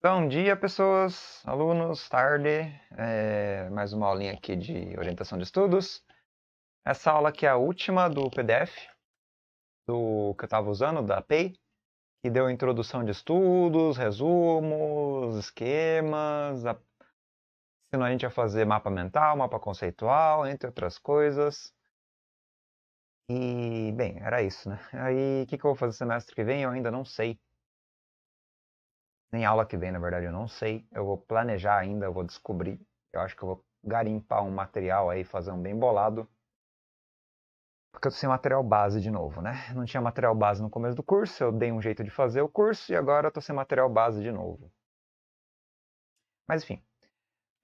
Bom dia, pessoas, alunos, tarde. É, mais uma aulinha aqui de orientação de estudos. Essa aula aqui é a última do PDF do que eu estava usando, da PEI, que deu introdução de estudos, resumos, esquemas, a... ensinou a gente a fazer mapa mental, mapa conceitual, entre outras coisas. E, bem, era isso, né? Aí, o que, que eu vou fazer semestre que vem? Eu ainda não sei nem aula que vem, na verdade, eu não sei. Eu vou planejar ainda, eu vou descobrir. Eu acho que eu vou garimpar um material aí, fazer um bem bolado. Porque eu tô sem material base de novo, né? Não tinha material base no começo do curso, eu dei um jeito de fazer o curso e agora eu tô sem material base de novo. Mas enfim.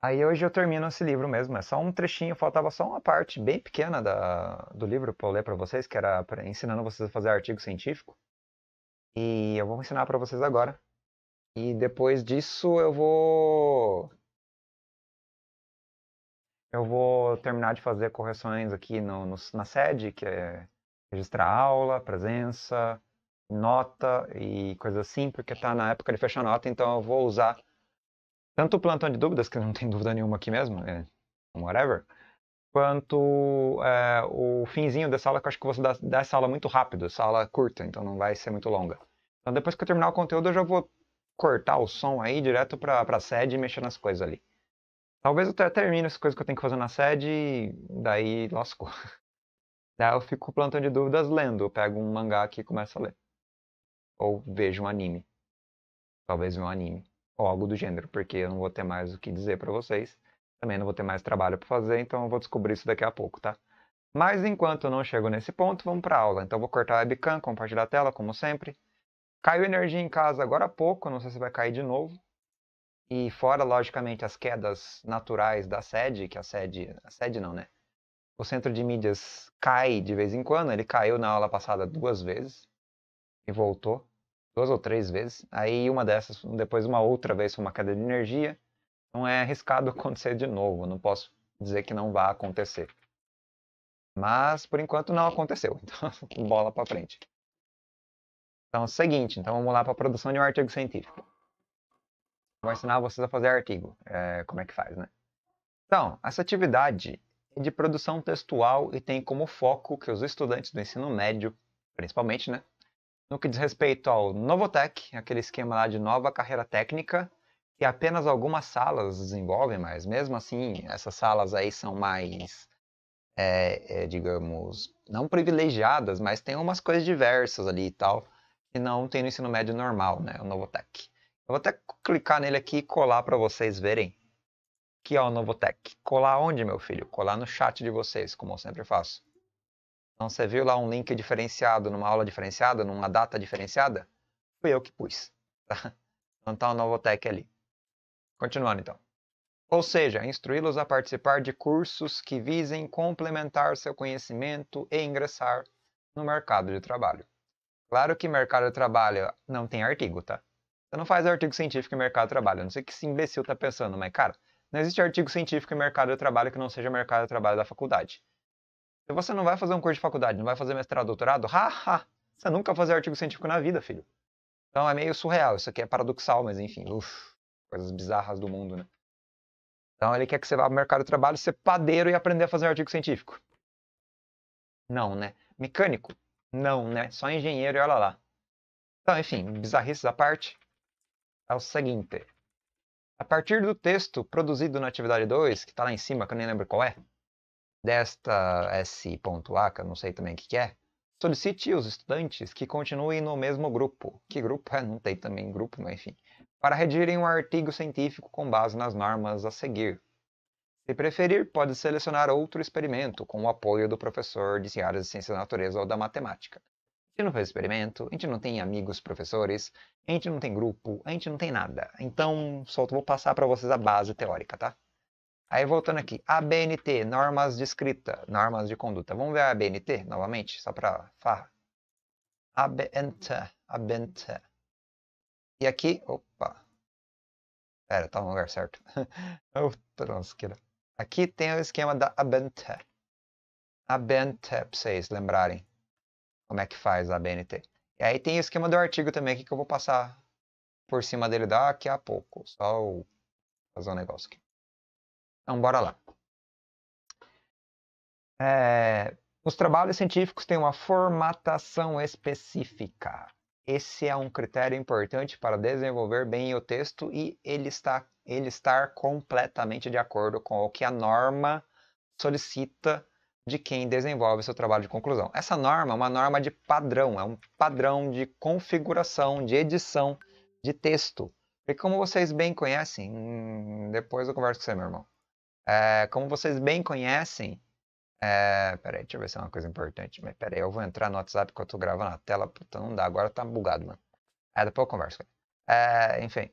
Aí hoje eu termino esse livro mesmo, é só um trechinho, faltava só uma parte bem pequena da, do livro para eu ler para vocês, que era ensinando vocês a fazer artigo científico. E eu vou ensinar para vocês agora. E depois disso eu vou. Eu vou terminar de fazer correções aqui no, no na sede, que é registrar aula, presença, nota e coisas assim, porque está na época de fechar nota, então eu vou usar tanto o plantão de dúvidas, que não tem dúvida nenhuma aqui mesmo, é, whatever, quanto é, o finzinho dessa aula, que eu acho que vou dar, dar essa aula muito rápido, essa aula curta, então não vai ser muito longa. Então depois que eu terminar o conteúdo, eu já vou cortar o som aí direto pra, pra sede e mexer nas coisas ali. Talvez eu até termine as coisas que eu tenho que fazer na sede e daí lascou. Daí eu fico plantando de dúvidas lendo. Eu pego um mangá aqui e começo a ler. Ou vejo um anime. Talvez um anime. Ou algo do gênero, porque eu não vou ter mais o que dizer para vocês. Também não vou ter mais trabalho para fazer, então eu vou descobrir isso daqui a pouco, tá? Mas enquanto eu não chego nesse ponto, vamos para aula. Então eu vou cortar a webcam, compartilhar a tela, como sempre. Caiu energia em casa agora há pouco, não sei se vai cair de novo. E fora, logicamente, as quedas naturais da sede, que a sede. A sede não, né? O centro de mídias cai de vez em quando, ele caiu na aula passada duas vezes e voltou. Duas ou três vezes. Aí uma dessas, depois uma outra vez foi uma queda de energia. Não é arriscado acontecer de novo, não posso dizer que não vai acontecer. Mas por enquanto não aconteceu, então bola para frente. Então é o seguinte, então vamos lá para a produção de um artigo científico. Vou ensinar vocês a fazer artigo, é, como é que faz, né? Então, essa atividade é de produção textual e tem como foco que os estudantes do ensino médio, principalmente, né? No que diz respeito ao Novotec, aquele esquema lá de nova carreira técnica, que apenas algumas salas desenvolvem, mas mesmo assim, essas salas aí são mais é, é, digamos, não privilegiadas, mas tem umas coisas diversas ali e tal e não tem no ensino médio normal, né? O Novotec. Eu vou até clicar nele aqui e colar para vocês verem que é o Novotec. Colar onde, meu filho? Colar no chat de vocês, como eu sempre faço. Então você viu lá um link diferenciado, numa aula diferenciada, numa data diferenciada? Fui eu que pus. Tá? Então tá o Novotec ali. Continuando então. Ou seja, instruí-los a participar de cursos que visem complementar seu conhecimento e ingressar no mercado de trabalho. Claro que mercado de trabalho não tem artigo, tá? Você não faz artigo científico em mercado de trabalho. Eu não sei o que esse imbecil tá pensando, mas, cara, não existe artigo científico em mercado de trabalho que não seja mercado de trabalho da faculdade. Se você não vai fazer um curso de faculdade, não vai fazer mestrado, doutorado, haha, você nunca vai fazer artigo científico na vida, filho. Então é meio surreal, isso aqui é paradoxal, mas enfim, uff, coisas bizarras do mundo, né? Então ele quer que você vá ao mercado de trabalho, ser padeiro e aprender a fazer artigo científico. Não, né? Mecânico. Não, né? Só engenheiro e olha lá. Então, enfim, bizarrices à parte, é o seguinte. A partir do texto produzido na atividade 2, que está lá em cima, que eu nem lembro qual é, desta S.A, que eu não sei também o que, que é, solicite os estudantes que continuem no mesmo grupo. Que grupo? É, não tem também grupo, mas enfim. Para redigirem um artigo científico com base nas normas a seguir. Se preferir, pode selecionar outro experimento com o apoio do professor de áreas de ciência da natureza ou da matemática. A gente não fez experimento, a gente não tem amigos professores, a gente não tem grupo, a gente não tem nada. Então, solto, vou passar para vocês a base teórica, tá? Aí voltando aqui, ABNT, normas de escrita, normas de conduta. Vamos ver a ABNT novamente, só para farra. ABNT, ABNT. E aqui, opa. Pera, tá no lugar certo. Outra lasqueira. Aqui tem o esquema da ABNT. ABNT, para vocês lembrarem como é que faz a ABNT. E aí tem o esquema do artigo também aqui que eu vou passar por cima dele daqui a pouco. Só fazer um negócio aqui. Então, bora lá. É... Os trabalhos científicos têm uma formatação específica. Esse é um critério importante para desenvolver bem o texto e ele está ele estar completamente de acordo com o que a norma solicita de quem desenvolve seu trabalho de conclusão. Essa norma é uma norma de padrão, é um padrão de configuração, de edição de texto. E como vocês bem conhecem, hum, depois eu converso com você, meu irmão. É, como vocês bem conhecem, é, peraí, deixa eu ver se é uma coisa importante. Mas peraí, eu vou entrar no WhatsApp enquanto eu tô gravando a tela, puta, não dá, agora tá bugado, mano. É, depois eu converso. É, enfim,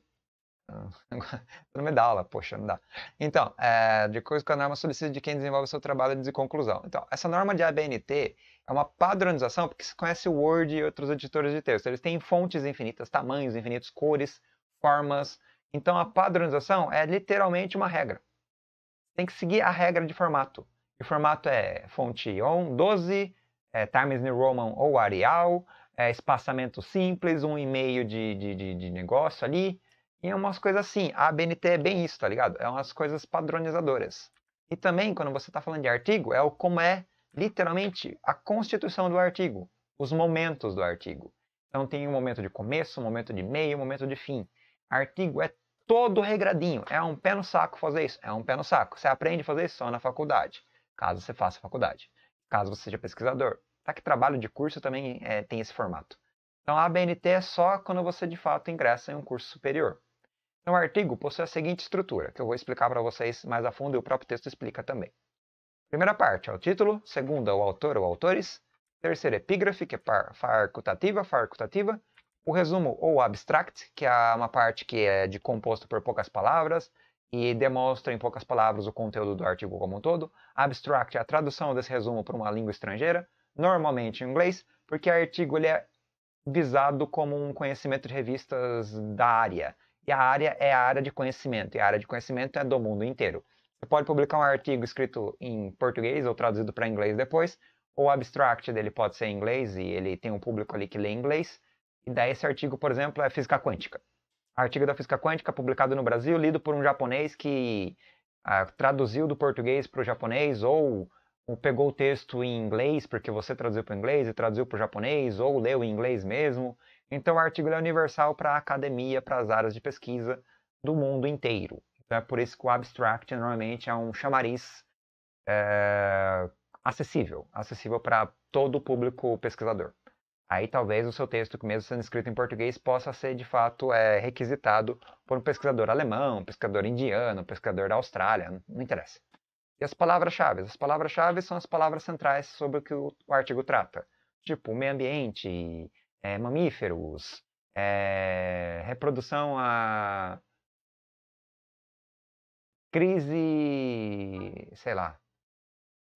Não me dá aula, poxa, não dá. Então, é, de coisa que a norma solicita de quem desenvolve seu trabalho de conclusão. Então, essa norma de ABNT é uma padronização, porque se conhece o Word e outros editores de texto. Eles têm fontes infinitas, tamanhos infinitos, cores, formas. Então, a padronização é literalmente uma regra. Tem que seguir a regra de formato. E o formato é fonte on 12, é, Times New Roman ou Arial, é, espaçamento simples, um e-mail de, de, de, de negócio ali, e é umas coisas assim, a ABNT é bem isso, tá ligado? É umas coisas padronizadoras. E também, quando você está falando de artigo, é o como é, literalmente, a constituição do artigo, os momentos do artigo. Então tem um momento de começo, um momento de meio, um momento de fim. Artigo é todo regradinho, é um pé no saco fazer isso, é um pé no saco. Você aprende a fazer isso só na faculdade, caso você faça faculdade, caso você seja pesquisador. Tá que trabalho de curso também é, tem esse formato. Então a ABNT é só quando você de fato ingressa em um curso superior. No é artigo possui a seguinte estrutura, que eu vou explicar para vocês mais a fundo e o próprio texto explica também. Primeira parte é o título, segunda o autor ou autores, terceira epígrafe, que é facultativa, farcutativa, o resumo ou abstract, que é uma parte que é de composto por poucas palavras e demonstra em poucas palavras o conteúdo do artigo como um todo. Abstract é a tradução desse resumo para uma língua estrangeira, normalmente em inglês, porque o artigo ele é visado como um conhecimento de revistas da área. E a área é a área de conhecimento, e a área de conhecimento é do mundo inteiro. Você pode publicar um artigo escrito em português ou traduzido para inglês depois, ou o abstract dele pode ser em inglês e ele tem um público ali que lê inglês. E daí esse artigo, por exemplo, é física quântica. Artigo da física quântica publicado no Brasil, lido por um japonês que ah, traduziu do português para o japonês ou ou pegou o texto em inglês porque você traduziu para o inglês e traduziu para o japonês, ou leu em inglês mesmo. Então, o artigo é universal para a academia, para as áreas de pesquisa do mundo inteiro. Então, é por isso que o abstract normalmente é um chamariz é, acessível, acessível para todo o público pesquisador. Aí talvez o seu texto, que mesmo sendo escrito em português, possa ser de fato é, requisitado por um pesquisador alemão, um pesquisador indiano, um pesquisador da Austrália, não, não interessa. E as palavras-chave? As palavras-chave são as palavras centrais sobre o que o, o artigo trata, tipo meio ambiente, é, mamíferos, é, reprodução a crise, sei lá,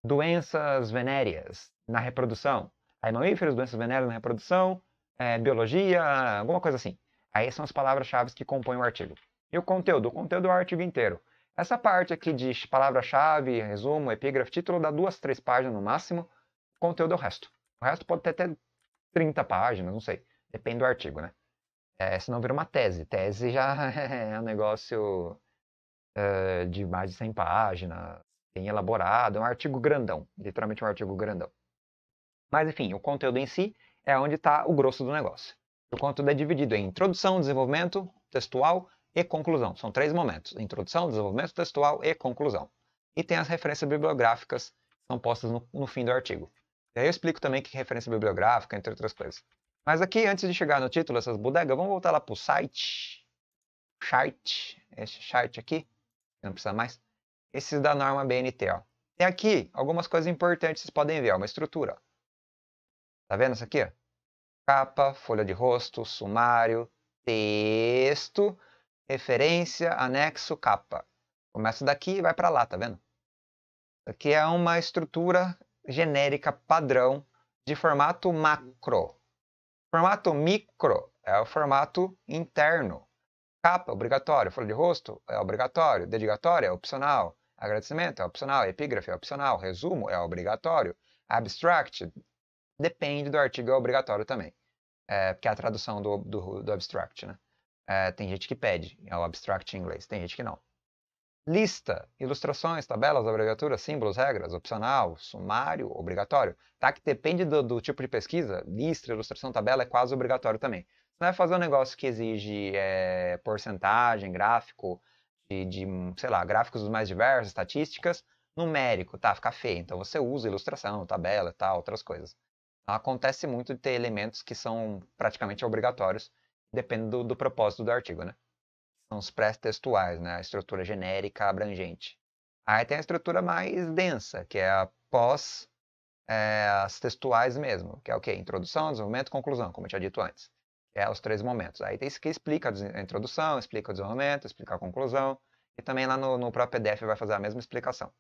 doenças venéreas na reprodução. Aí mamíferos, doenças venéreas na reprodução, é, biologia, alguma coisa assim. Aí são as palavras-chave que compõem o artigo. E o conteúdo? O conteúdo é o artigo inteiro. Essa parte aqui de palavra-chave, resumo, epígrafe, título, dá duas, três páginas no máximo. O conteúdo é o resto. O resto pode ter até 30 páginas, não sei. Depende do artigo, né? É, senão vira uma tese. Tese já é um negócio é, de mais de 100 páginas, bem elaborado, é um artigo grandão, literalmente um artigo grandão. Mas, enfim, o conteúdo em si é onde está o grosso do negócio. O conteúdo é dividido em introdução, desenvolvimento textual e conclusão. São três momentos: introdução, desenvolvimento textual e conclusão. E tem as referências bibliográficas que são postas no, no fim do artigo aí eu explico também que referência bibliográfica, entre outras coisas. Mas aqui, antes de chegar no título, essas bodegas, vamos voltar lá para o site. Chart. Esse chart aqui. Não precisa mais. Esses da norma BNT, ó. Tem aqui algumas coisas importantes, vocês podem ver, ó, uma estrutura. Ó. Tá vendo isso aqui? Ó? Capa, folha de rosto, sumário, texto, referência, anexo, capa. Começa daqui e vai para lá, tá vendo? Aqui é uma estrutura genérica padrão de formato macro. Formato micro é o formato interno. Capa, obrigatório. Folha de rosto é obrigatório. Dedicatória é opcional. Agradecimento é opcional. Epígrafe é opcional. Resumo é obrigatório. Abstract depende do artigo, é obrigatório também. É, porque é a tradução do, do, do abstract, né? É, tem gente que pede é o abstract em inglês, tem gente que não. Lista, ilustrações, tabelas, abreviaturas, símbolos, regras, opcional, sumário, obrigatório. Tá? Que depende do, do tipo de pesquisa, lista, ilustração, tabela é quase obrigatório também. Você não vai fazer um negócio que exige é, porcentagem, gráfico, de, de, sei lá, gráficos dos mais diversos, estatísticas, numérico, tá? Fica feio. Então você usa ilustração, tabela e tá, tal, outras coisas. Acontece muito de ter elementos que são praticamente obrigatórios, dependendo do, do propósito do artigo, né? são os pré-textuais, né? a estrutura genérica abrangente. Aí tem a estrutura mais densa, que é a pós é, as textuais mesmo, que é o quê? Introdução, desenvolvimento, conclusão, como eu tinha dito antes. É os três momentos. Aí tem isso que explica a introdução, explica o desenvolvimento, explica a conclusão, e também lá no, no próprio PDF vai fazer a mesma explicação.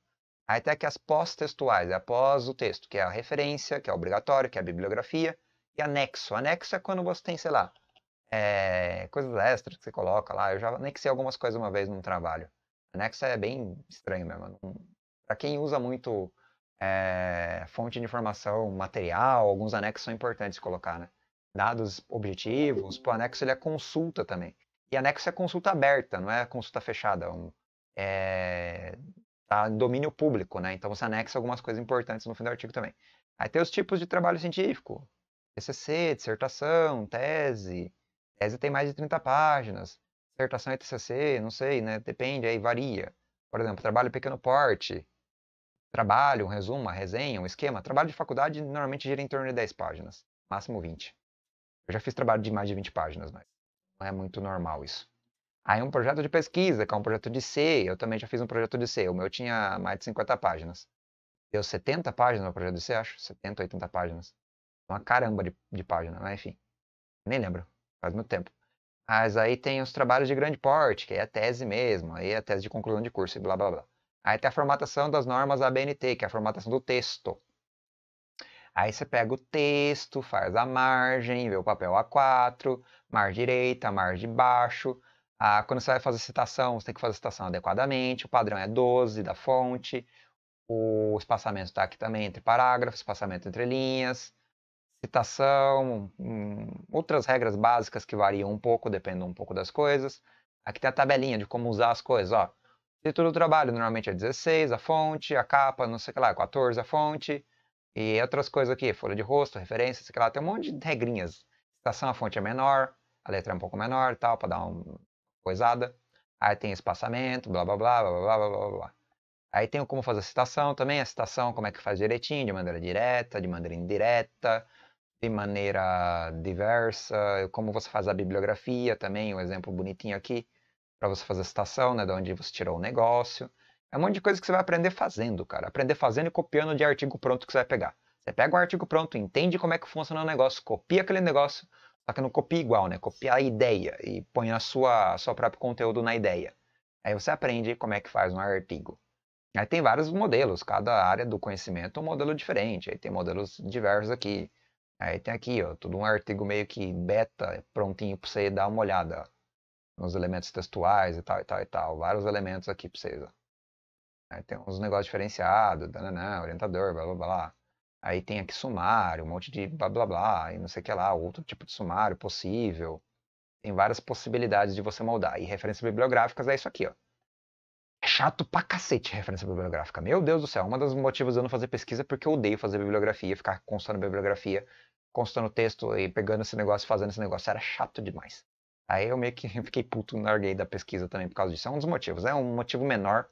Aí tem aqui as pós-textuais, é após o texto, que é a referência, que é obrigatório, que é a bibliografia, e anexo. Anexo é quando você tem, sei lá, é, coisas extras que você coloca lá. Eu já anexei algumas coisas uma vez num trabalho. Anexo é bem estranho mesmo. Para quem usa muito é, fonte de informação, material, alguns anexos são importantes colocar, né? Dados objetivos, o anexo ele é consulta também. E anexo é consulta aberta, não é consulta fechada. É um, é, tá em domínio público, né? Então você anexa algumas coisas importantes no fim do artigo também. Aí tem os tipos de trabalho científico, TCC, dissertação, tese, tese eh, tem mais de 30 páginas, dissertação é TCC, não sei, né? Depende, aí varia. Por exemplo, trabalho pequeno porte, trabalho, um resumo, uma resenha, um esquema. Trabalho de faculdade normalmente gira em torno de 10 páginas, máximo 20. Eu já fiz trabalho de mais de 20 páginas, mas não é muito normal isso. Aí um projeto de pesquisa, que é um projeto de C, eu também já fiz um projeto de C, o meu tinha mais de 50 páginas. Deu 70 páginas no projeto de C, acho, 70, 80 páginas. Uma caramba de, de página, mas enfim, nem lembro faz muito tempo. Mas aí tem os trabalhos de grande porte, que é a tese mesmo, aí é a tese de conclusão de curso e blá blá blá. Aí tem a formatação das normas ABNT, que é a formatação do texto. Aí você pega o texto, faz a margem, vê o papel A4, margem direita, margem baixo. Ah, quando você vai fazer citação, você tem que fazer citação adequadamente, o padrão é 12 da fonte, o espaçamento está aqui também entre parágrafos, espaçamento entre linhas, citação, outras regras básicas que variam um pouco, dependendo um pouco das coisas. Aqui tem a tabelinha de como usar as coisas, ó. Título do trabalho normalmente é 16, a fonte, a capa, não sei o que lá, 14 a fonte, e outras coisas aqui, folha de rosto, referência, sei lá, tem um monte de regrinhas. Citação, a fonte é menor, a letra é um pouco menor e tal, para dar uma coisada. Aí tem espaçamento, blá blá blá blá blá blá blá. Aí tem como fazer a citação também, a citação, como é que faz direitinho, de maneira direta, de maneira indireta, de maneira diversa, como você faz a bibliografia também, um exemplo bonitinho aqui, para você fazer a citação, né, de onde você tirou o negócio. É um monte de coisa que você vai aprender fazendo, cara. Aprender fazendo e copiando de artigo pronto que você vai pegar. Você pega um artigo pronto, entende como é que funciona o negócio, copia aquele negócio, só que não copia igual, né? Copia a ideia e põe a sua, a sua próprio conteúdo na ideia. Aí você aprende como é que faz um artigo. Aí tem vários modelos, cada área do conhecimento é um modelo diferente. Aí tem modelos diversos aqui. Aí tem aqui, ó, todo um artigo meio que beta, é prontinho para você dar uma olhada ó, nos elementos textuais e tal, e tal, e tal. Vários elementos aqui para vocês, ó. Aí tem uns negócios diferenciados, dananã, orientador, blá, blá, blá. Aí tem aqui sumário, um monte de blá, blá, blá, e não sei o que lá, outro tipo de sumário possível. Tem várias possibilidades de você moldar. E referências bibliográficas é isso aqui, ó. É chato pra cacete referência bibliográfica. Meu Deus do céu, é um dos motivos de eu não fazer pesquisa é porque eu odeio fazer bibliografia, ficar consultando bibliografia consultando texto e pegando esse negócio, fazendo esse negócio, era chato demais. Aí eu meio que fiquei puto, larguei da pesquisa também por causa disso. É um dos motivos, é um motivo menor,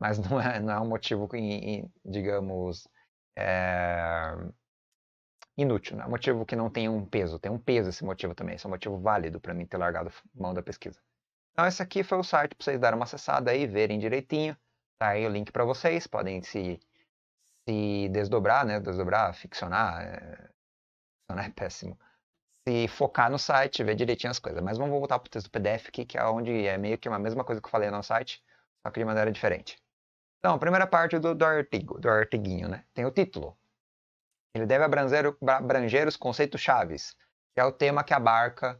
mas não é, não é um motivo, que, digamos, é... inútil, não né? é um motivo que não tem um peso. Tem um peso esse motivo também, esse é um motivo válido para mim ter largado mão da pesquisa. Então esse aqui foi o site para vocês darem uma acessada aí, verem direitinho. Tá aí o link para vocês, podem se, se desdobrar, né? Desdobrar, ficcionar, é, não é péssimo. Se focar no site, ver direitinho as coisas. Mas vamos voltar para o texto do PDF aqui, que é onde é meio que uma mesma coisa que eu falei no site, só que de maneira diferente. Então, a primeira parte do, do artigo, do artiguinho, né? Tem o título. Ele deve abranger, abranger os conceitos chaves, que é o tema que abarca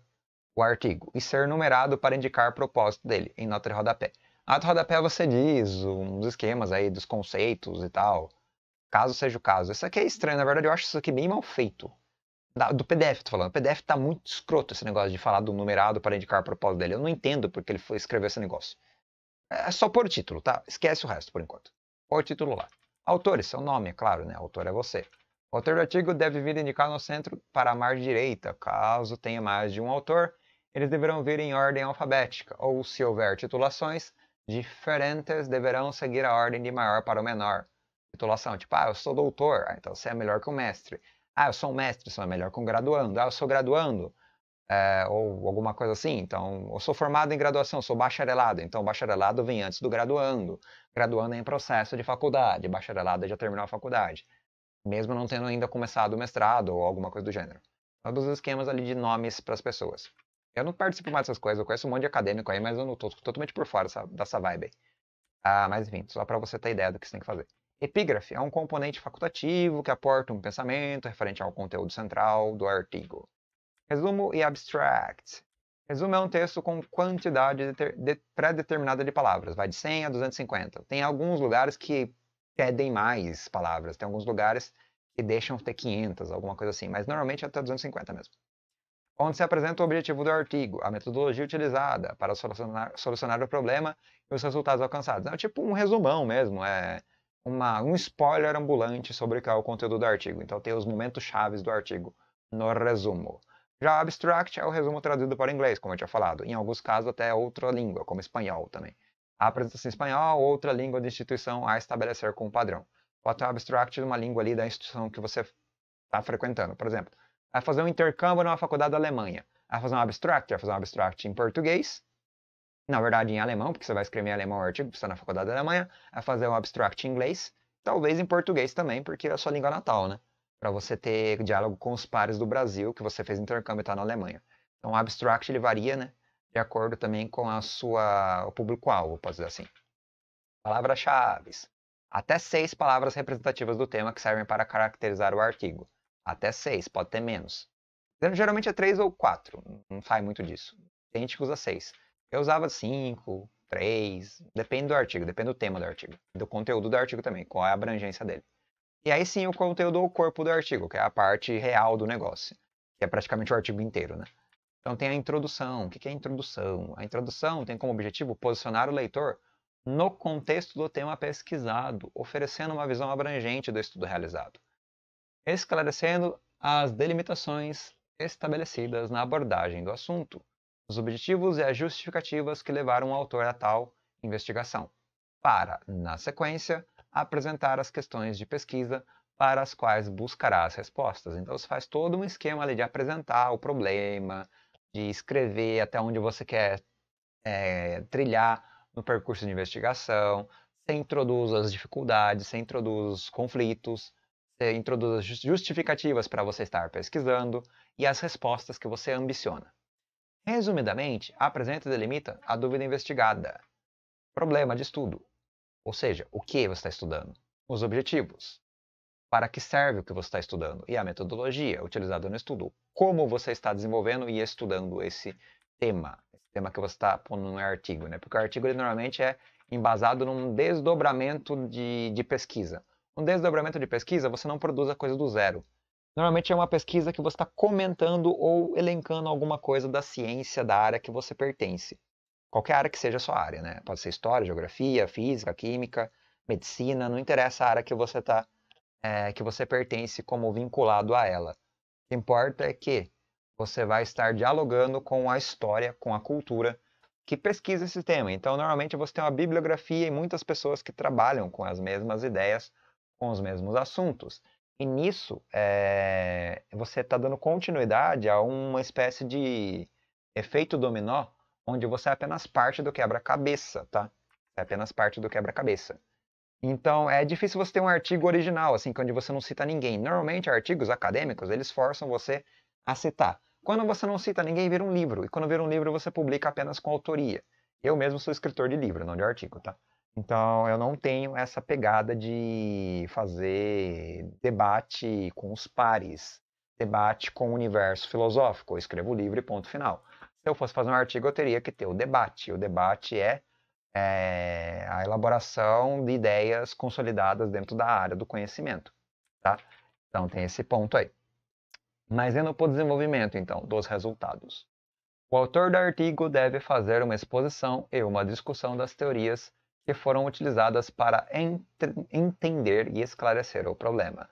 o artigo, e ser numerado para indicar o propósito dele, em nota de rodapé. A nota de rodapé você diz uns esquemas aí dos conceitos e tal, caso seja o caso. Isso aqui é estranho, na verdade eu acho isso aqui bem mal feito da, do PDF, tô falando. O PDF tá muito escroto esse negócio de falar do numerado para indicar o propósito dele. Eu não entendo porque ele foi escrever esse negócio. É, é só pôr o título, tá? Esquece o resto por enquanto. pôr o título lá. Autores, seu é nome, é claro, né? Autor é você. O autor do artigo deve vir indicado no centro para a margem direita. Caso tenha mais de um autor, eles deverão vir em ordem alfabética, ou se houver titulações, diferentes deverão seguir a ordem de maior para o menor. Titulação, tipo, ah, eu sou doutor, ah, então você é melhor que o mestre. Ah, eu sou um mestre, sou é melhor com graduando. Ah, eu sou graduando. É, ou alguma coisa assim. Então, eu sou formado em graduação, sou bacharelado. Então, bacharelado vem antes do graduando. Graduando é em processo de faculdade, bacharelado é já terminou a faculdade. Mesmo não tendo ainda começado o mestrado ou alguma coisa do gênero. Todos os esquemas ali de nomes para as pessoas. Eu não participo mais dessas coisas, eu conheço um monte de acadêmico aí, mas eu não estou totalmente por fora dessa, dessa vibe aí. Ah, mas enfim, só para você ter ideia do que você tem que fazer. Epígrafe é um componente facultativo que aporta um pensamento referente ao conteúdo central do artigo. Resumo e abstract. Resumo é um texto com quantidade pré-determinada de palavras, vai de 100 a 250. Tem alguns lugares que pedem mais palavras, tem alguns lugares que deixam ter 500, alguma coisa assim, mas normalmente é até 250 mesmo. Onde se apresenta o objetivo do artigo, a metodologia utilizada para solucionar, solucionar o problema e os resultados alcançados. É tipo um resumão mesmo, é uma, um spoiler ambulante sobre qual é o conteúdo do artigo. Então tem os momentos chaves do artigo no resumo. Já abstract é o resumo traduzido para inglês, como eu tinha falado. Em alguns casos até outra língua, como espanhol também. A apresentação em espanhol, outra língua de instituição a estabelecer como padrão. ter um abstract de uma língua ali da instituição que você está frequentando. Por exemplo, vai fazer um intercâmbio numa faculdade da Alemanha. Vai fazer um abstract, vai fazer um abstract em português, na verdade em alemão, porque você vai escrever em alemão o artigo, você está na faculdade da Alemanha, a é fazer um abstract em inglês, talvez em português também, porque é a sua língua natal, né? Para você ter diálogo com os pares do Brasil, que você fez intercâmbio e está na Alemanha. Então o abstract ele varia, né? De acordo também com a sua, o público-alvo, posso dizer assim. Palavras-chave. Até seis palavras representativas do tema que servem para caracterizar o artigo. Até seis, pode ter menos. Geralmente é três ou quatro, não sai muito disso. Tem gente que usa seis. Eu usava cinco, três, depende do artigo, depende do tema do artigo, do conteúdo do artigo também, qual é a abrangência dele. E aí sim o conteúdo ou o corpo do artigo, que é a parte real do negócio, que é praticamente o artigo inteiro, né? Então tem a introdução. O que é a introdução? A introdução tem como objetivo posicionar o leitor no contexto do tema pesquisado, oferecendo uma visão abrangente do estudo realizado, esclarecendo as delimitações estabelecidas na abordagem do assunto, os objetivos e as justificativas que levaram o autor a tal investigação, para, na sequência, apresentar as questões de pesquisa para as quais buscará as respostas. Então, você faz todo um esquema ali de apresentar o problema, de escrever até onde você quer é, trilhar no percurso de investigação, você introduz as dificuldades, você introduz os conflitos, você introduz as justificativas para você estar pesquisando e as respostas que você ambiciona. Resumidamente, apresenta e delimita a dúvida investigada, problema de estudo, ou seja, o que você está estudando, os objetivos, para que serve o que você está estudando e a metodologia utilizada no estudo, como você está desenvolvendo e estudando esse tema, esse tema que você está pondo no artigo, né? Porque o artigo ele, normalmente é embasado num desdobramento de, de pesquisa. Um desdobramento de pesquisa, você não produz a coisa do zero. Normalmente é uma pesquisa que você está comentando ou elencando alguma coisa da ciência da área que você pertence. Qualquer área que seja a sua área, né? Pode ser história, geografia, física, química, medicina, não interessa a área que você está, é, que você pertence como vinculado a ela. O que importa é que você vai estar dialogando com a história, com a cultura que pesquisa esse tema. Então, normalmente você tem uma bibliografia e muitas pessoas que trabalham com as mesmas ideias, com os mesmos assuntos. E nisso, é, você está dando continuidade a uma espécie de efeito dominó, onde você é apenas parte do quebra-cabeça, tá? É apenas parte do quebra-cabeça. Então, é difícil você ter um artigo original, assim, onde você não cita ninguém. Normalmente, artigos acadêmicos, eles forçam você a citar. Quando você não cita ninguém, vira um livro. E quando vira um livro, você publica apenas com autoria. Eu mesmo sou escritor de livro, não de artigo, tá? Então, eu não tenho essa pegada de fazer debate com os pares, debate com o universo filosófico. Eu escrevo livro e ponto final. Se eu fosse fazer um artigo, eu teria que ter o debate. O debate é, é a elaboração de ideias consolidadas dentro da área do conhecimento. Tá? Então, tem esse ponto aí. Mas indo para o desenvolvimento, então, dos resultados. O autor do artigo deve fazer uma exposição e uma discussão das teorias que foram utilizadas para ent entender e esclarecer o problema,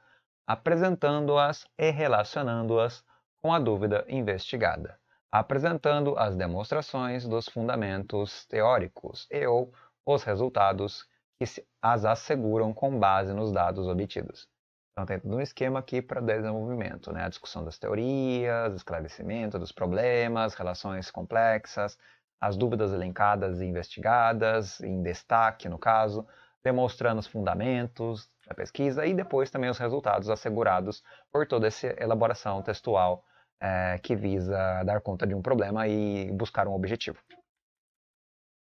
apresentando-as e relacionando-as com a dúvida investigada, apresentando as demonstrações dos fundamentos teóricos e ou os resultados que as asseguram com base nos dados obtidos. Então tem todo um esquema aqui para desenvolvimento, né? a discussão das teorias, esclarecimento dos problemas, relações complexas, as dúvidas elencadas e investigadas, em destaque no caso, demonstrando os fundamentos da pesquisa e depois também os resultados assegurados por toda essa elaboração textual é, que visa dar conta de um problema e buscar um objetivo.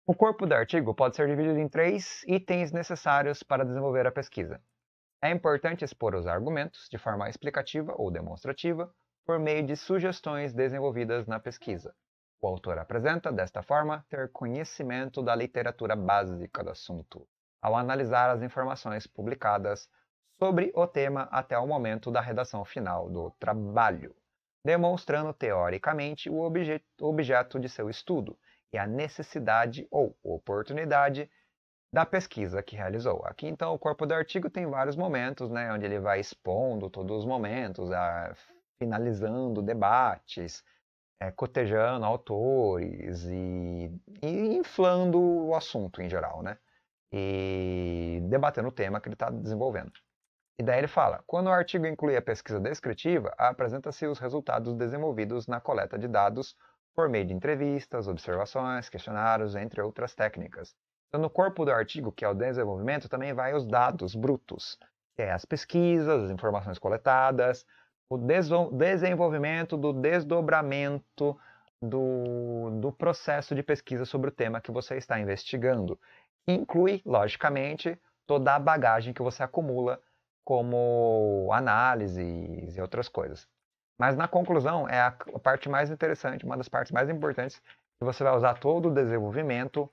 O corpo do artigo pode ser dividido em três itens necessários para desenvolver a pesquisa. É importante expor os argumentos de forma explicativa ou demonstrativa por meio de sugestões desenvolvidas na pesquisa. O autor apresenta, desta forma, ter conhecimento da literatura básica do assunto, ao analisar as informações publicadas sobre o tema até o momento da redação final do trabalho, demonstrando teoricamente o obje objeto de seu estudo e a necessidade ou oportunidade da pesquisa que realizou. Aqui então o corpo do artigo tem vários momentos, né, onde ele vai expondo todos os momentos, a, finalizando debates, é, cotejando autores e, e, inflando o assunto em geral, né? E debatendo o tema que ele está desenvolvendo. E daí ele fala: quando o artigo inclui a pesquisa descritiva, apresenta-se os resultados desenvolvidos na coleta de dados por meio de entrevistas, observações, questionários, entre outras técnicas. Então, no corpo do artigo, que é o desenvolvimento, também vai os dados brutos, que é as pesquisas, as informações coletadas, o desenvolvimento do desdobramento do, do processo de pesquisa sobre o tema que você está investigando. Inclui, logicamente, toda a bagagem que você acumula, como análises e outras coisas. Mas na conclusão, é a parte mais interessante, uma das partes mais importantes, que você vai usar todo o desenvolvimento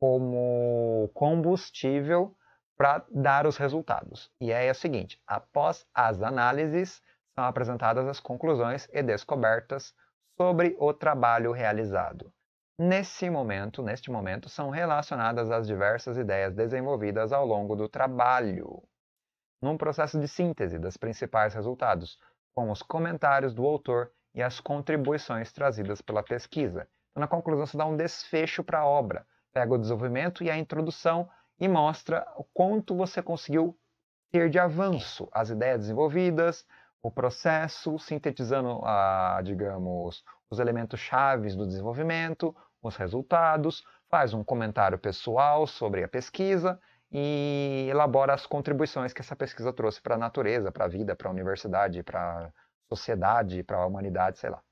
como combustível para dar os resultados. E é o seguinte: após as análises, são apresentadas as conclusões e descobertas sobre o trabalho realizado. Nesse momento, neste momento, são relacionadas as diversas ideias desenvolvidas ao longo do trabalho, num processo de síntese dos principais resultados, com os comentários do autor e as contribuições trazidas pela pesquisa. Então, na conclusão, se dá um desfecho para a obra, pega o desenvolvimento e a introdução e mostra o quanto você conseguiu ter de avanço, as ideias desenvolvidas, o processo, sintetizando, a, digamos, os elementos chaves do desenvolvimento, os resultados, faz um comentário pessoal sobre a pesquisa e elabora as contribuições que essa pesquisa trouxe para a natureza, para a vida, para a universidade, para a sociedade, para a humanidade, sei lá.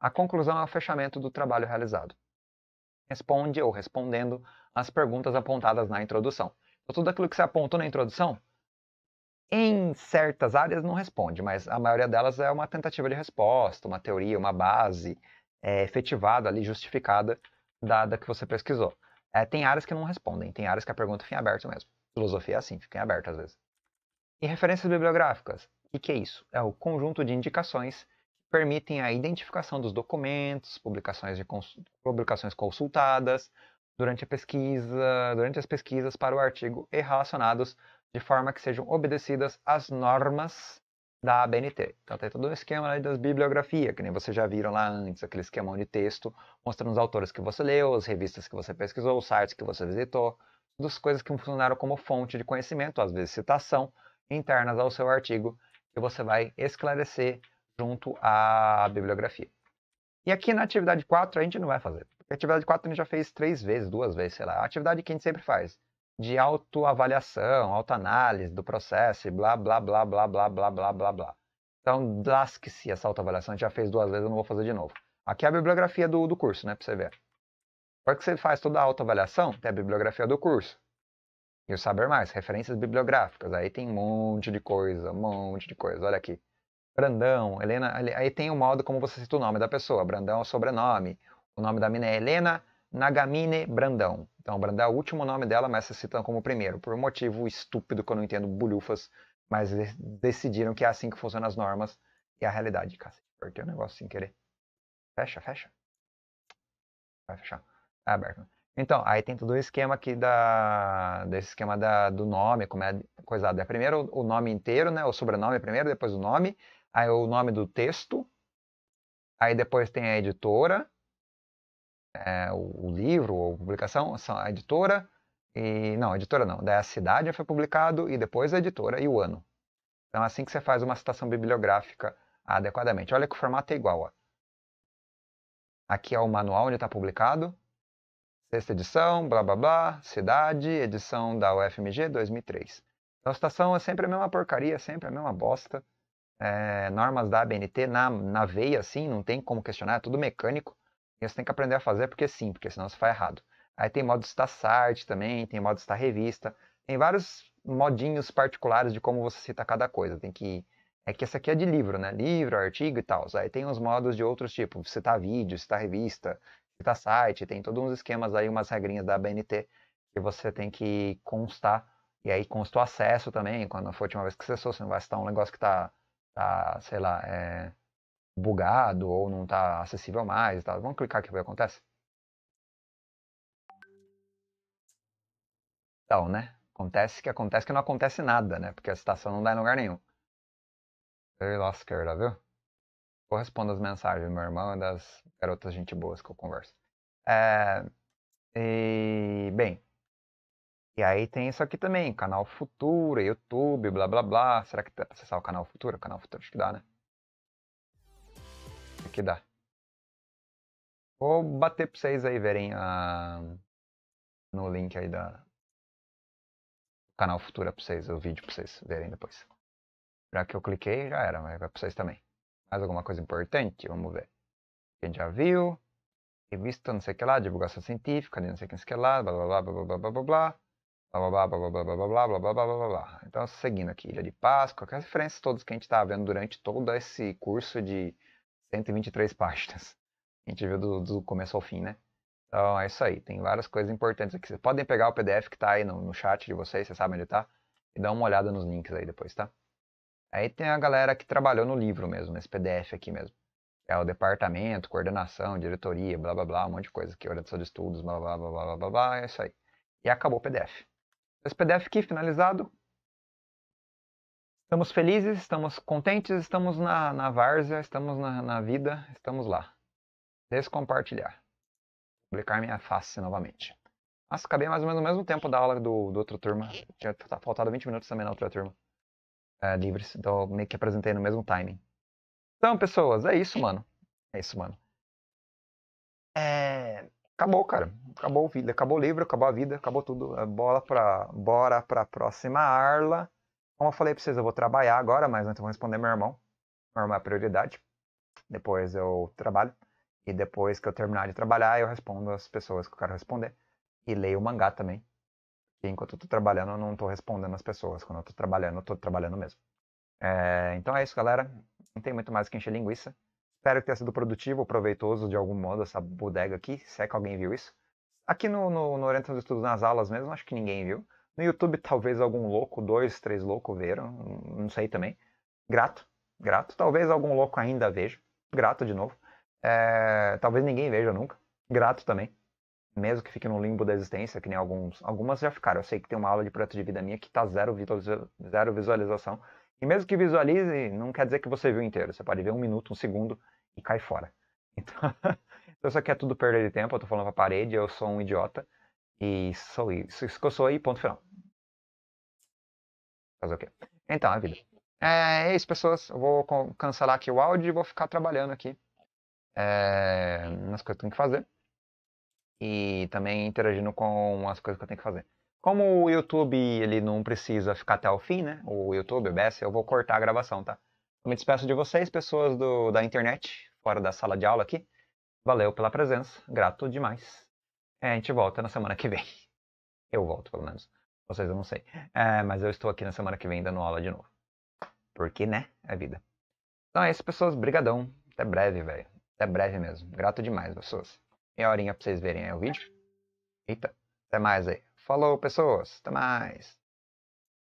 A conclusão é o fechamento do trabalho realizado. Responde ou respondendo as perguntas apontadas na introdução. Então, tudo aquilo que você apontou na introdução, em certas áreas não responde, mas a maioria delas é uma tentativa de resposta, uma teoria, uma base é, efetivada ali, justificada dada que você pesquisou. É, tem áreas que não respondem, tem áreas que a pergunta fica em aberto mesmo. Filosofia é assim, fica em aberto às vezes. E referências bibliográficas? O que é isso? É o conjunto de indicações que permitem a identificação dos documentos, publicações, cons... publicações consultadas durante a pesquisa, durante as pesquisas para o artigo e relacionados de forma que sejam obedecidas as normas da ABNT. Então tem todo um esquema ali das bibliografia, que nem vocês já viram lá antes, aquele esquemão de texto, mostrando os autores que você leu, as revistas que você pesquisou, os sites que você visitou, todas as coisas que funcionaram como fonte de conhecimento, às vezes citação, internas ao seu artigo, que você vai esclarecer junto à bibliografia. E aqui na atividade 4 a gente não vai fazer. A atividade 4 a gente já fez três vezes, duas vezes, sei lá. A atividade que a gente sempre faz de autoavaliação, autoanálise do processo, blá, blá, blá, blá, blá, blá, blá, blá, blá. Então, lasque-se essa autoavaliação, a gente já fez duas vezes, eu não vou fazer de novo. Aqui é a bibliografia do, do curso, né, para você ver. Agora é que você faz toda a autoavaliação, tem é a bibliografia do curso. E o Saber Mais, referências bibliográficas. Aí tem um monte de coisa, um monte de coisa. Olha aqui. Brandão, Helena. Aí tem o modo como você cita o nome da pessoa. Brandão é o sobrenome. O nome da mina é Helena Nagamine Brandão. Então, Brandão é o último nome dela, mas se citam como primeiro, por um motivo estúpido que eu não entendo bulhufas, mas decidiram que é assim que funcionam as normas e a realidade. Cacete, cortei o um negócio sem querer. Fecha, fecha. Vai fechar. É aberto. Então, aí tem todo o esquema aqui da, desse esquema da, do nome, como é coisado. É primeiro o nome inteiro, né? O sobrenome primeiro, depois o nome. Aí o nome do texto. Aí depois tem a editora é, o, o, livro ou publicação, a editora e não, a editora não, da a cidade foi publicado e depois a editora e o ano. Então é assim que você faz uma citação bibliográfica adequadamente. Olha que o formato é igual. Ó. Aqui é o manual onde está publicado. Sexta edição, blá blá blá, cidade, edição da UFMG 2003. Então a citação é sempre a mesma porcaria, sempre a mesma bosta. É, normas da ABNT na, na veia, assim, não tem como questionar, é tudo mecânico. E você tem que aprender a fazer porque sim, porque senão você faz errado. Aí tem modo de citar site também, tem modo de citar revista. Tem vários modinhos particulares de como você cita cada coisa. Tem que. É que essa aqui é de livro, né? Livro, artigo e tal. Aí tem uns modos de outros tipos, citar vídeo, citar revista, citar site, tem todos uns esquemas aí, umas regrinhas da BNT que você tem que constar. E aí consta o acesso também. Quando for a última vez que acessou, você não vai citar um negócio que tá, tá sei lá, é, bugado ou não está acessível mais. Tá? Vamos clicar aqui para ver o que acontece? Então, né? Acontece que acontece que não acontece nada, né? Porque a citação não dá em lugar nenhum. Very lasqueira, viu? Eu respondo as mensagens do meu irmão e é das garotas gente boas que eu converso. É... E, bem, e aí tem isso aqui também, canal futuro YouTube, blá blá blá. Será que dá pra acessar o canal futuro canal futuro acho que dá, né? o que dá. Vou bater pra vocês aí verem a... no link aí da canal Futura pra vocês, o vídeo pra vocês verem depois. Já que eu cliquei, já era, mas vai pra vocês também. Mais alguma coisa importante? Vamos ver. Quem já viu? Revista não sei o que lá, divulgação científica, não sei o que lá, blá blá blá blá blá blá blá blá blá blá blá blá blá blá blá blá blá blá blá Então, seguindo aqui, Ilha de Páscoa, as referências todas que a gente está vendo durante todo esse curso de 123 páginas. A gente viu do, do começo ao fim, né? Então é isso aí, tem várias coisas importantes aqui. Vocês podem pegar o PDF que tá aí no, no chat de vocês, vocês sabem onde tá, e dar uma olhada nos links aí depois, tá? Aí tem a galera que trabalhou no livro mesmo, nesse PDF aqui mesmo. É o departamento, coordenação, diretoria, blá blá blá, um monte de coisa aqui, orientação de estudos, blá blá blá blá blá blá, é isso aí. E acabou o PDF. Esse PDF aqui finalizado, Estamos felizes, estamos contentes, estamos na, na várzea, estamos na, na vida, estamos lá. Descompartilhar. Publicar minha face novamente. Nossa, acabei mais ou menos no mesmo tempo da aula do, do outro turma. Tinha tá faltado 20 minutos também na outra turma. É, livres, então meio que apresentei no mesmo timing. Então, pessoas, é isso, mano. É isso, mano. É... Acabou, cara. Acabou o vídeo, acabou o livro, acabou a vida, acabou tudo. É, Bola pra... Bora pra próxima arla. Como eu falei pra vocês, eu vou trabalhar agora, mas antes eu vou responder meu irmão. Meu irmão é a prioridade. Depois eu trabalho. E depois que eu terminar de trabalhar, eu respondo as pessoas que eu quero responder. E leio o mangá também. E enquanto eu tô trabalhando, eu não tô respondendo as pessoas. Quando eu tô trabalhando, eu tô trabalhando mesmo. É, então é isso, galera. Não tem muito mais que encher linguiça. Espero que tenha sido produtivo, proveitoso de algum modo essa bodega aqui, se é que alguém viu isso. Aqui no, no, no Orientação dos Estudos, nas aulas mesmo, acho que ninguém viu. No YouTube, talvez algum louco, dois, três loucos veram, não sei também. Grato, grato. Talvez algum louco ainda veja, grato de novo. É, talvez ninguém veja nunca, grato também. Mesmo que fique no limbo da existência, que nem alguns. Algumas já ficaram. Eu sei que tem uma aula de projeto de vida minha que tá zero, zero visualização. E mesmo que visualize, não quer dizer que você viu inteiro. Você pode ver um minuto, um segundo e cai fora. Então, então, isso aqui é tudo perda de tempo. Eu tô falando pra parede, eu sou um idiota. E só isso. eu sou aí, ponto final. Fazer o quê? Então, é a vida. É, é isso, pessoas. Eu vou cancelar aqui o áudio e vou ficar trabalhando aqui é, nas coisas que eu tenho que fazer. E também interagindo com as coisas que eu tenho que fazer. Como o YouTube ele não precisa ficar até o fim, né? O YouTube, o BS, eu vou cortar a gravação, tá? Eu me despeço de vocês, pessoas do, da internet, fora da sala de aula aqui. Valeu pela presença, grato demais. É, a gente volta na semana que vem. Eu volto, pelo menos. Vocês eu não sei. É, mas eu estou aqui na semana que vem dando aula de novo. Porque, né? É vida. Então é isso, pessoas. Brigadão. Até breve, velho. Até breve mesmo. Grato demais, pessoas. Meia horinha pra vocês verem aí o vídeo. Eita. Até mais aí. Falou, pessoas. Até mais.